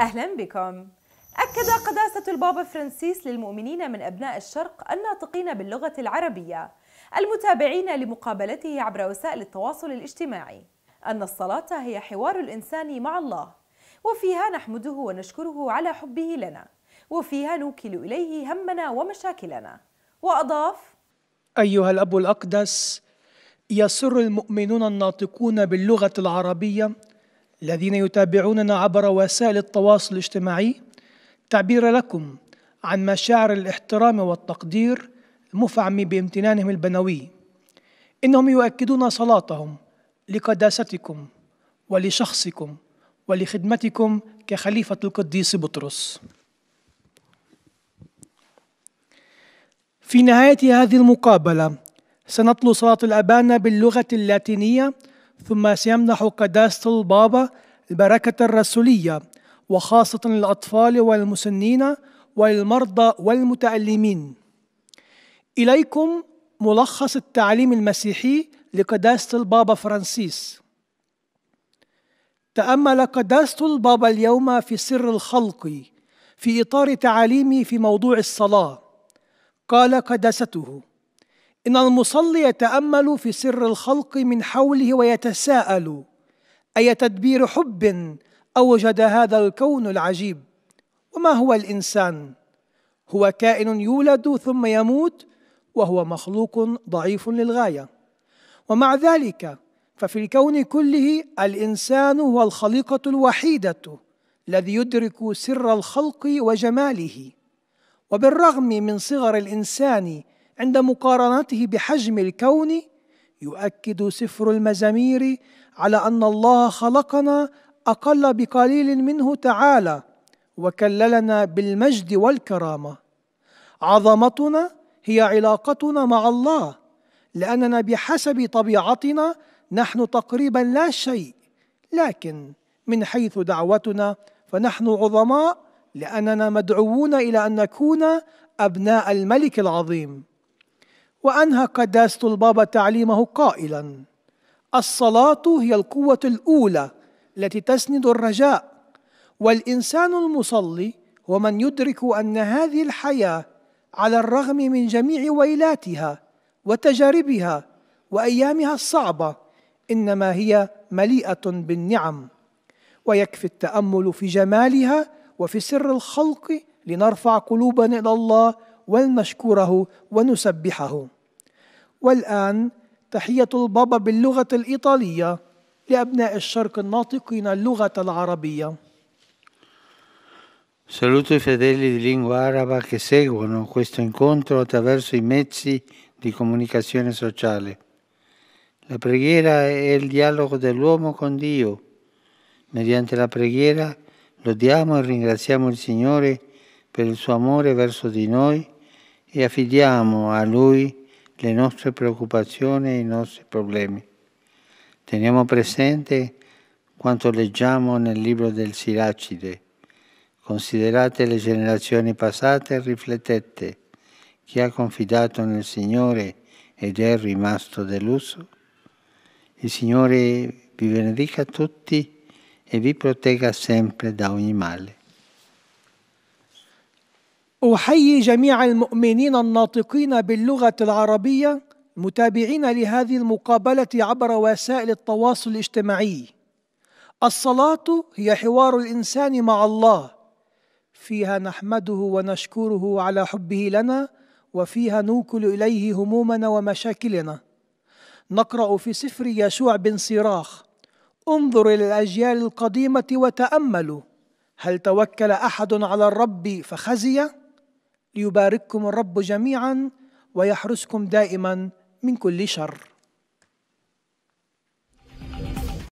أهلا بكم أكد قداسة البابا فرانسيس للمؤمنين من أبناء الشرق الناطقين باللغة العربية المتابعين لمقابلته عبر وسائل التواصل الاجتماعي أن الصلاة هي حوار الإنسان مع الله وفيها نحمده ونشكره على حبه لنا وفيها نوكل إليه همنا ومشاكلنا وأضاف أيها الأب الأقدس يسر المؤمنون الناطقون باللغة العربية الذين يتابعوننا عبر وسائل التواصل الاجتماعي تعبير لكم عن مشاعر الاحترام والتقدير المفعم بامتنانهم البنوي انهم يؤكدون صلاتهم لقداستكم ولشخصكم ولخدمتكم كخليفه القديس بطرس في نهايه هذه المقابله سنتلو صلاه الابانه باللغه اللاتينيه ثم سيمنح قداسة البابا البركة الرسولية وخاصة للأطفال والمسنين والمرضى والمتألمين إليكم ملخص التعليم المسيحي لقداسة البابا فرانسيس تأمل قداسة البابا اليوم في سر الخلق في إطار تعاليمي في موضوع الصلاة قال قداسته إن المصلي يتأمل في سر الخلق من حوله ويتساءل أي تدبير حب أوجد هذا الكون العجيب وما هو الإنسان؟ هو كائن يولد ثم يموت وهو مخلوق ضعيف للغاية ومع ذلك ففي الكون كله الإنسان هو الخليقة الوحيدة الذي يدرك سر الخلق وجماله وبالرغم من صغر الإنسان عند مقارنته بحجم الكون يؤكد سفر المزامير على ان الله خلقنا اقل بقليل منه تعالى وكللنا بالمجد والكرامه عظمتنا هي علاقتنا مع الله لاننا بحسب طبيعتنا نحن تقريبا لا شيء لكن من حيث دعوتنا فنحن عظماء لاننا مدعوون الى ان نكون ابناء الملك العظيم وأنهى قداسة البابا تعليمه قائلا الصلاة هي القوة الأولى التي تسند الرجاء والإنسان المصلي هو من يدرك أن هذه الحياة على الرغم من جميع ويلاتها وتجاربها وأيامها الصعبة إنما هي مليئة بالنعم ويكفي التأمل في جمالها وفي سر الخلق لنرفع قلوبنا إلى الله ولنشكره ونسبحه والآن تحية البابا باللغة الإيطالية لأبناء الشرق الناطقين اللغة العربية. Saluto i fedeli di lingua araba che seguono questo incontro attraverso i mezzi di comunicazione sociale. La preghiera è il dialogo dell'uomo con Dio. Mediante la preghiera lodiamo e ringraziamo il Signore per il suo amore verso di noi e affidiamo a Lui le nostre preoccupazioni e i nostri problemi. Teniamo presente quanto leggiamo nel libro del Siracide. Considerate le generazioni passate e riflettete chi ha confidato nel Signore ed è rimasto deluso. Il Signore vi benedica tutti e vi protegga sempre da ogni male. أحيي جميع المؤمنين الناطقين باللغة العربية متابعين لهذه المقابلة عبر وسائل التواصل الاجتماعي. الصلاة هي حوار الإنسان مع الله، فيها نحمده ونشكره على حبه لنا، وفيها نوكل إليه همومنا ومشاكلنا. نقرأ في سفر يشوع بن صراخ: انظر إلى الأجيال القديمة وتأملوا هل توكل احد على الرب فخزي ليبارككم الرب جميعا ويحرسكم دائما من كل شر